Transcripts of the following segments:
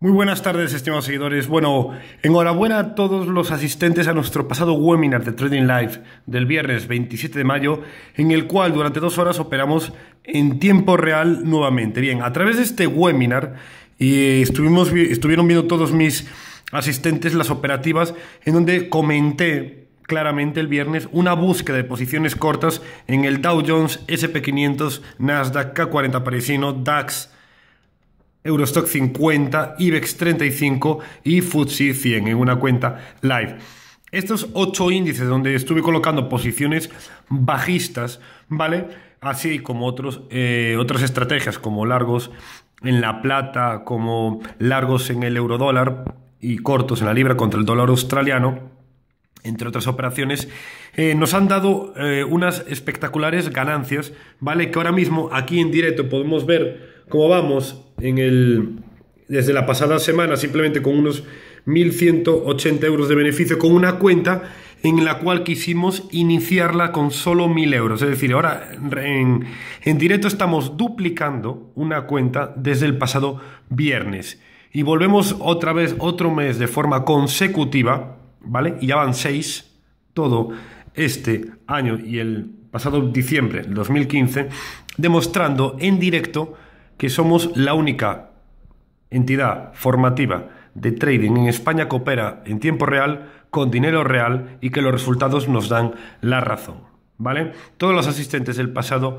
Muy buenas tardes, estimados seguidores. Bueno, enhorabuena a todos los asistentes a nuestro pasado webinar de Trading Live del viernes 27 de mayo, en el cual durante dos horas operamos en tiempo real nuevamente. Bien, a través de este webinar y eh, estuvimos, estuvieron viendo todos mis asistentes las operativas en donde comenté claramente el viernes una búsqueda de posiciones cortas en el Dow Jones, SP500, Nasdaq, K40 parisino, DAX, Eurostock 50, IBEX 35 y FTSE 100 en una cuenta live. Estos ocho índices donde estuve colocando posiciones bajistas, ¿vale? Así como otros, eh, otras estrategias como largos en la plata, como largos en el euro dólar y cortos en la libra contra el dólar australiano, entre otras operaciones, eh, nos han dado eh, unas espectaculares ganancias, ¿vale? Que ahora mismo aquí en directo podemos ver como vamos en el, desde la pasada semana, simplemente con unos 1.180 euros de beneficio, con una cuenta en la cual quisimos iniciarla con solo 1.000 euros. Es decir, ahora en, directo estamos duplicando una cuenta desde el pasado viernes. Y volvemos otra vez otro mes de forma consecutiva, ¿vale? Y ya van seis todo este año y el pasado diciembre 2015, demostrando en directo que somos la única entidad formativa de trading en España que opera en tiempo real, con dinero real y que los resultados nos dan la razón. ¿Vale? Todos los asistentes del pasado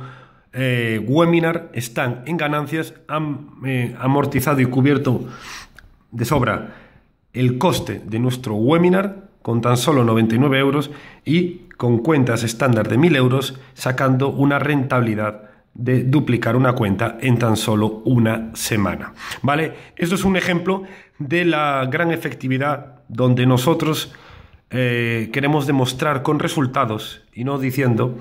eh, webinar están en ganancias, han eh, amortizado y cubierto de sobra el coste de nuestro webinar con tan solo 99 euros y con cuentas estándar de 1000 euros sacando una rentabilidad de duplicar una cuenta en tan solo una semana. ¿Vale? Esto es un ejemplo de la gran efectividad donde nosotros eh, queremos demostrar con resultados y no diciendo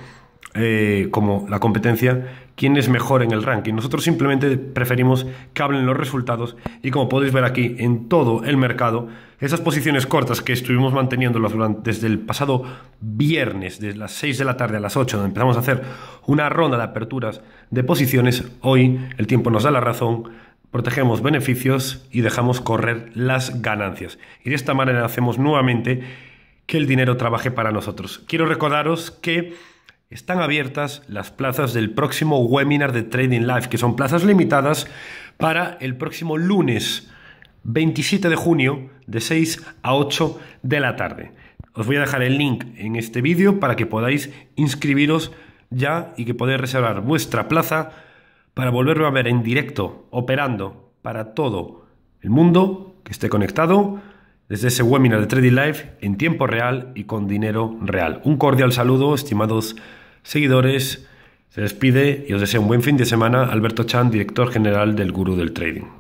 eh, como la competencia, quién es mejor en el ranking. Nosotros simplemente preferimos que hablen los resultados y como podéis ver aquí en todo el mercado, esas posiciones cortas que estuvimos manteniendo desde el pasado viernes, desde las 6 de la tarde a las 8, donde empezamos a hacer una ronda de aperturas de posiciones, hoy el tiempo nos da la razón, protegemos beneficios y dejamos correr las ganancias. Y de esta manera hacemos nuevamente que el dinero trabaje para nosotros. Quiero recordaros que están abiertas las plazas del próximo webinar de Trading Live, que son plazas limitadas para el próximo lunes 27 de junio de 6 a 8 de la tarde. Os voy a dejar el link en este vídeo para que podáis inscribiros ya y que podáis reservar vuestra plaza para volver a ver en directo, operando para todo el mundo que esté conectado desde ese webinar de Trading Live en tiempo real y con dinero real. Un cordial saludo, estimados seguidores. Se despide y os deseo un buen fin de semana. Alberto Chan, director general del Guru del Trading.